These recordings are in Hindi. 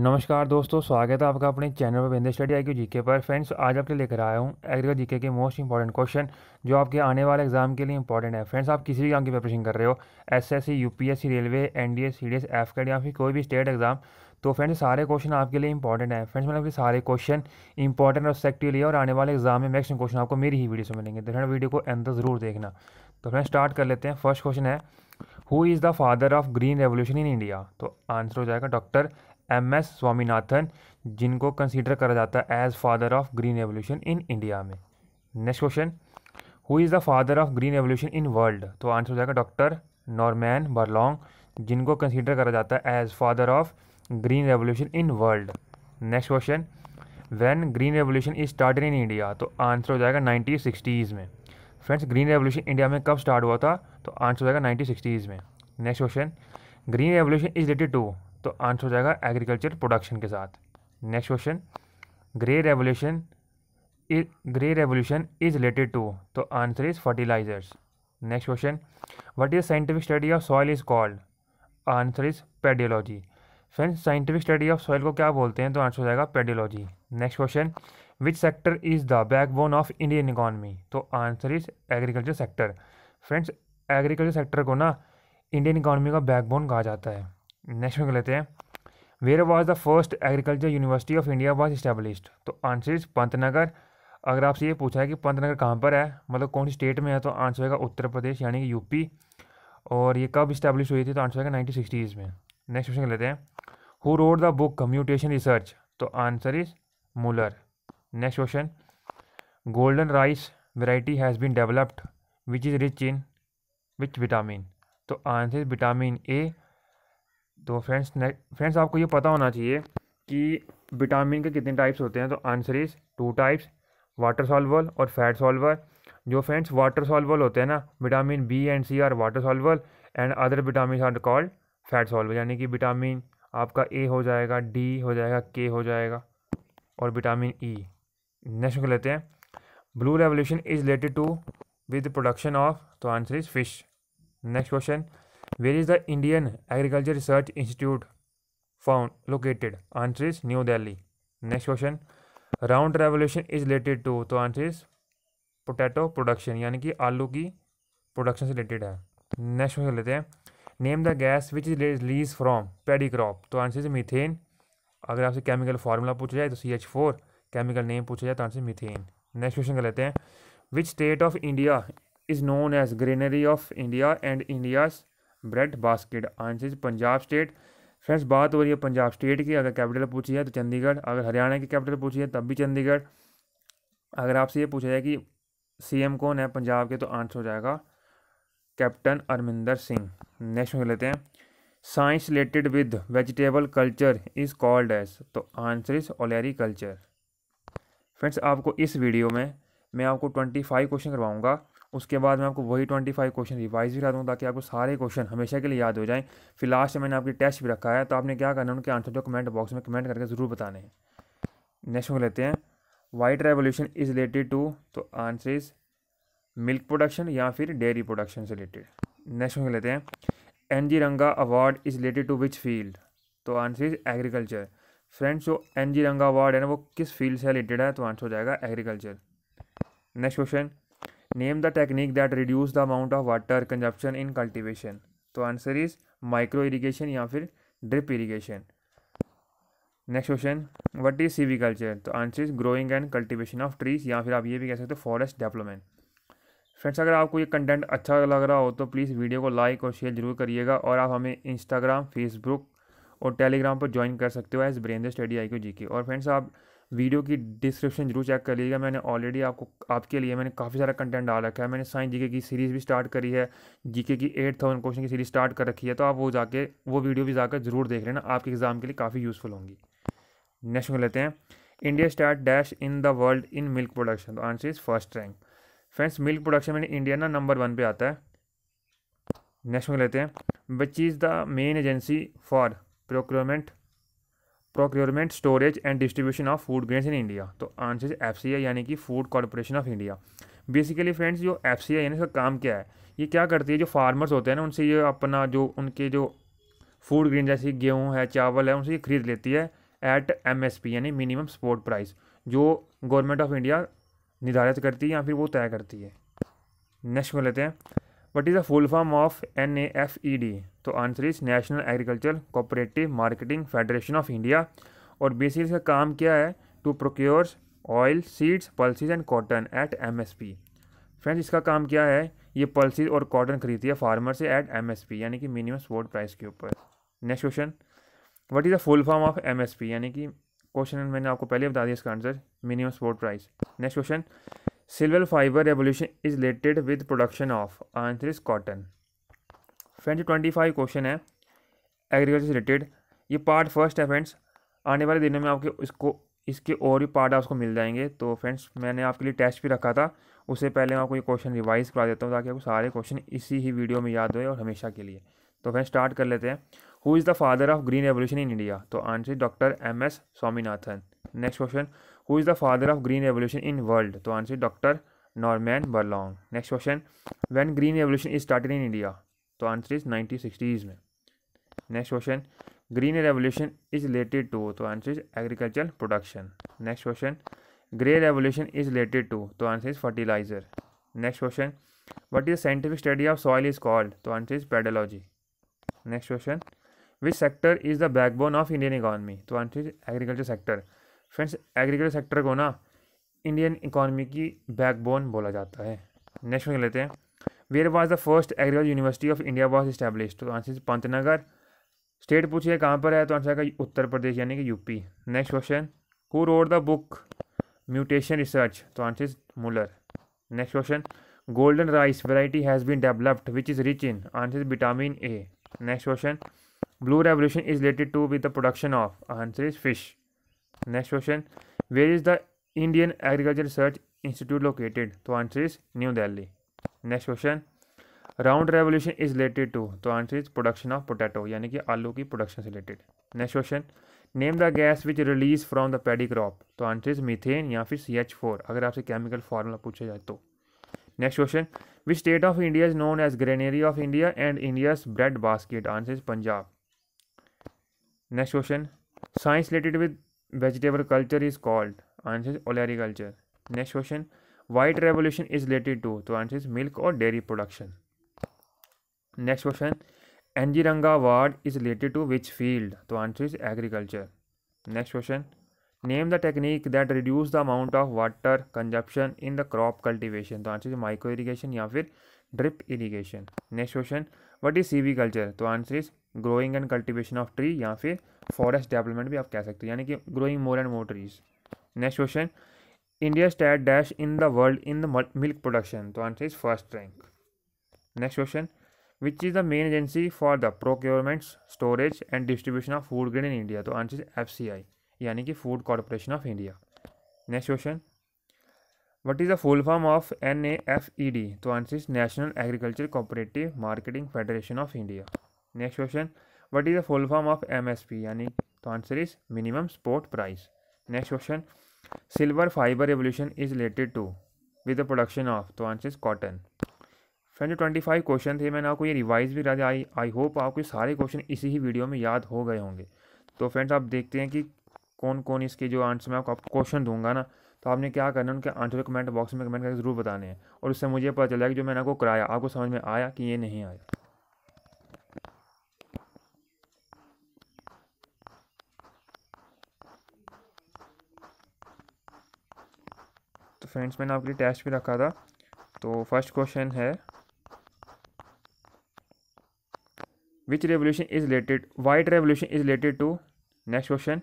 नमस्कार दोस्तों स्वागत है आपका अपने चैनल पर वेंदे स्टडी आई क्यू जीके पर फ्रेंड्स आज आपके लेकर आया हूँ एग्रीकल जीके के मोस्ट इंपॉर्टेंट क्वेश्चन जो आपके आने वाले एग्जाम के लिए इंपॉर्टेंट है फ्रेंड्स आप किसी भी एग्जाम की प्रिपरेशन कर रहे हो SSC UPSC railway NDA CDS एफकेड या फिर कोई भी स्टेट एग्जाम तो फ्रेंड्स सारे क्वेश्चन आपके लिए इंपॉर्टेंट है फ्रेंड्स मैंने मतलब आपके सारे क्वेश्चन इंपॉर्टेंट और सेक्टिव लिए और आने वाले एग्जाम में मैक्सिमम क्वेश्चन आपको मेरी ही वीडियो से मिलेंगे तो फ्रेंड वीडियो को अंदर जरूर देखना तो फ्रेंड स्टार्ट कर लेते हैं फर्स्ट क्वेश्चन है who is the father of green revolution in India तो आंसर हो जाएगा डॉक्टर एम एस स्वामीनाथन जिनको कंसीडर करा जाता है as father of green revolution in India में next question who is the father of green revolution in world तो आंसर हो जाएगा डॉक्टर नॉर्मैन बर्लोंग जिनको कंसीडर करा जाता है as father of green revolution in world next question when green revolution is started in India तो आंसर हो जाएगा नाइनटीन सिक्सटीज़ में फ्रेंड्स ग्रीन रेवोल्यूशन इंडिया में कब स्टार्ट हुआ था तो आंसर हो जाएगा नाइनटीन सिक्सटीज़ में next question green revolution is related to तो आंसर हो जाएगा एग्रीकल्चर प्रोडक्शन के साथ next question grey revolution grey revolution is related to तो answer is fertilisers next question what is scientific study of soil is called answer is pedology friends scientific study of soil को क्या बोलते हैं तो आंसर हो जाएगा pedology next question which sector is the backbone of Indian economy तो answer is agriculture sector friends agriculture sector को ना इंडियन इकॉनमी का बैकबोन कहा जाता है नेक्स्ट में लेते हैं where was the first agriculture university of India was established तो आंसर इज पंतनगर अगर आपसे ये पूछा है कि पंतनगर कहाँ पर है मतलब कौन सी स्टेट में है तो आंसर होगा उत्तर प्रदेश यानी कि यूपी और ये कब इस्टेब्लिश हुई थी तो आंसर होगा नाइनटीन सिक्सटीज़ में नेक्स्ट क्वेश्चन लेते हैं who wrote the book mutation research तो answer is Muller next question golden rice variety has been developed which is rich in which vitamin तो आंसर इज विटामिन ए तो फ्रेंड्स फ्रेंड्स आपको ये पता होना चाहिए कि विटामिन के कितने टाइप्स होते हैं तो answer is two types water soluble और फैट सॉल्वर जो फ्रेंड्स वाटर सॉल्वल होते हैं ना vitamin B and C are water soluble and other vitamin are called fat soluble यानी कि विटामिन आपका ए हो जाएगा डी हो जाएगा के हो जाएगा और विटामिन ई नेक्स्ट को लेते हैं blue revolution is related to with production of तो answer is fish next question where is the Indian agriculture research institute found located answer is New Delhi next question round revolution is related to तो आंसर इज पोटैटो प्रोडक्शन यानी कि आलू की प्रोडक्शन से रिलेटेड है नेक्स्ट क्वेश्चन लेते हैं name the gas which is release from paddy crop तो आंसर इज मीथेन अगर आपसे केमिकल फार्मूला पूछा जाए तो C H four chemical name पूछा जाए तो आंसर मिथेन नेक्स्ट क्वेश्चन कर लेते हैं which state of India is known as granary of India and India's bread basket answer is Punjab state friends बात हो रही है पंजाब स्टेट की अगर कैपिटल पूछी है तो चंडीगढ़ अगर हरियाणा की कैपिटल पूछी है तब भी चंडीगढ़ अगर आपसे ये पूछा जाए कि सीएम कौन है पंजाब के तो आंसर हो जाएगा कैप्टन अरमिंदर सिंह नेक्स्ट में लेते हैं science related with vegetable culture is called as तो answer is olericulture friends आपको इस वीडियो में मैं आपको ट्वेंटी फाइव क्वेश्चन करवाऊँगा उसके बाद मैं आपको वही ट्वेंटी फाइव क्वेश्चन रिवाइज भी करा दूँ ताकि आपको सारे क्वेश्चन हमेशा के लिए याद हो जाएँ फिर लास्ट में मैंने आपकी टेस्ट भी रखा है तो आपने क्या करना है उनके आंसर जो कमेंट बॉक्स में कमेंट करके ज़रूर बताने हैं नेक्स्ट को लेते हैं white revolution is related to तो आंसर इज़ मिल्क प्रोडक्शन या फिर डेयरी प्रोडक्शन से रिलेटेड नेक्स्ट को लेते हैं N G Ranga award is related to which field तो आंसर इज़ एग्रीकल्चर फ्रेंड्स जो एन जी रंगा अवार्ड है ना वो किस फील्ड से रिलेटेड है तो आंसर हो जाएगा agriculture next question name the technique that reduce the amount of water consumption in cultivation तो आंसर इज माइक्रो इरीगेशन या फिर drip irrigation next question what is silviculture तो answer is growing and cultivation of trees या फिर आप ये भी कह सकते हो फॉरेस्ट डेवलपमेंट फ्रेंड्स अगर आपको ये कंटेंट अच्छा लग रहा हो तो प्लीज़ वीडियो को लाइक और शेयर जरूर करिएगा और आप हमें इंस्टाग्राम फेसबुक और टेलीग्राम पर ज्वाइन कर सकते हो एज ब्रेंद study I Q G K और फ्रेंड्स आप वीडियो की डिस्क्रिप्शन जरूर चेक कर लीजिएगा मैंने ऑलरेडी आपको आपके लिए मैंने काफ़ी सारा कंटेंट डाल रखा है मैंने साइंस जीके की सीरीज़ भी स्टार्ट करी है जीके की एट थाउजेंड क्वेश्चन की सीरीज़ स्टार्ट कर रखी है तो आप वो जाके वो वीडियो भी जाकर ज़रूर देख लेना आपके एग्ज़ाम के लिए काफ़ी यूज़फुल होंगी नेक्स्ट में लेते हैं India start dash in the world in milk production तो answer is first rank friends milk production में इंडिया ना नंबर वन पर आता है नेक्स्ट में लेते हैं which is the main agency for procurement procurement storage and distribution of food grains in India तो आंसर एफ यानी कि food corporation of India basically friends जो एफ सी यानी इसका काम क्या है ये क्या करती है जो फार्मर्स होते हैं ना उनसे ये अपना जो उनके जो फूड ग्रेन जैसे गेहूँ है चावल है उनसे ये खरीद लेती है एट एम एस पी यानी मिनिमम सपोर्ट प्राइस जो गवर्नमेंट ऑफ इंडिया निर्धारित करती है या फिर वो तय करती है नेक्स्ट बोलते लेते हैं what is the full form of N A F E D तो answer is national agriculture cooperative marketing federation of India और बेसिकली इसका काम क्या है to procure oil seeds pulses and cotton at M S P friends इसका काम क्या है ये पल्सिस और कॉटन खरीदती है फार्मर से एट एम एस पी यानी कि मिनिमम स्पोर्ट प्राइस के ऊपर next question what is the full form of M S P यानी कि क्वेश्चन मैंने आपको पहले बता दिया इसका answer minimum support price next question silver fibre revolution is related with production of answer is cotton friends twenty five question है एग्रीकल्चर से रिलेटेड ये पार्ट फर्स्ट है फ्रेंड्स आने वाले दिनों में आपके इसको इसके और भी पार्ट आपको मिल जाएंगे तो फ्रेंड्स मैंने आपके लिए टेस्ट भी रखा था उससे पहले मैं आपको ये क्वेश्चन रिवाइज करा देता हूँ ताकि आपको सारे क्वेश्चन इसी ही वीडियो में याद होए और हमेशा के लिए तो फ्रेंड्स स्टार्ट कर लेते हैं who is the father of green revolution in India तो answer doctor M S Swaminathan next question who is the father of green revolution in world तो answer doctor Norman Borlaug next question when green revolution is started in India तो आंसर इज नाइनटीन सिक्सटीज़ में next question green revolution is related to तो answer is agriculture production next question grey revolution is related to तो answer is fertiliser next question what is scientific study of soil is called तो answer is pedology next question which sector is the backbone of Indian economy तो answer is agriculture sector friends agriculture sector को ना इंडियन इकोनॉमी की बैकबोन बोला जाता है नेक्स्ट क्वेश्चन लेते हैं where was the first agriculture university of India was establish तो आंसर इज पंतनगर स्टेट पूछिए कहाँ पर है तो आंसर आएगा उत्तर प्रदेश यानी कि UP next question who wrote the book mutation research तो answer is Muller next question golden rice variety has been developed which is rich in answer is vitamin A next question blue revolution is related to with the production of answer is fish next question where is the Indian agriculture research institute located तो answer is New Delhi next question round revolution is related to तो answer is production of potato यानी कि आलू की प्रोडक्शन से related next question name the gas which release from the paddy crop तो आंसर इज मीथेन या फिर सी एच फोर अगर आपसे केमिकल फार्मूला पूछा जाए तो next question which state of India is known as granary of India and India's bread basket answer is Punjab next question science related with vegetable culture is called answer is olericulture next question white revolution is related to तो आंसर इज मिल्क और dairy production next question एनजीरंगा ward is related to which field तो answer is agriculture next question name the technique that reduce the amount of water consumption in the crop cultivation तो आंसर इज माइक्रो इरीगेशन या फिर drip irrigation next question what is silviculture तो answer is growing and cultivation of tree या फिर फॉरेस्ट डेवलपमेंट भी आप कह सकते हो यानी कि growing more and more trees next question India stat dash in the world in the milk production तो answer is first rank next question which is the main agency for the procurement storage and distribution of food grade in India तो आंसर इज एफ यानी कि food corporation of India next question what is the full form of N A F E D तो answer is national agriculture cooperative marketing federation of India next question what is the full form of M S P यानी तो answer is minimum support price next question silver fibre revolution is related to with the production of तो आंसर इज कॉटन फ्रेंड जो ट्वेंटी फाइव क्वेश्चन थे मैंने आपको ये रिवाइज भी करा दिया आई आई होप आपको सारे क्वेश्चन इसी ही वीडियो में याद हो गए होंगे तो फ्रेंड्स आप देखते हैं कि कौन कौन इसके जो आंसर मैं आपको क्वेश्चन दूंगा ना तो आपने क्या करना है उनके आंसर कमेंट बॉक्स में कमेंट करके ज़रूर बताने हैं और उससे मुझे पता चला कि जो मैंने आपको कराया आपको समझ में आया कि ये नहीं आया तो फ्रेंड्स मैंने आपके लिए टेस्ट भी रखा था तो फर्स्ट क्वेश्चन है which revolution is related white revolution is related to next question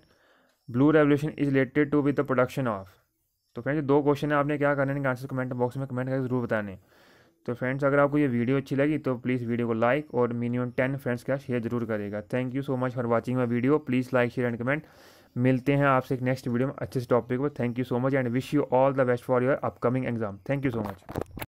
blue revolution is related to with the production of तो फ्रेंड्स दो क्वेश्चन है आपने क्या करने के आंसर कमेंट बॉक्स में कमेंट करके ज़रूर बताने तो फ्रेंड्स अगर आपको ये वीडियो अच्छी लगी तो प्लीज़ वीडियो को लाइक और मिनिमम टेन फ्रेंड्स का शेयर जरूर करेगा thank you so much for watching my video please like share and comment मिलते हैं आपसे एक नेक्स्ट वीडियो में अच्छे से टॉपिक पर thank you so much and wish you all the best for your upcoming exam thank you so much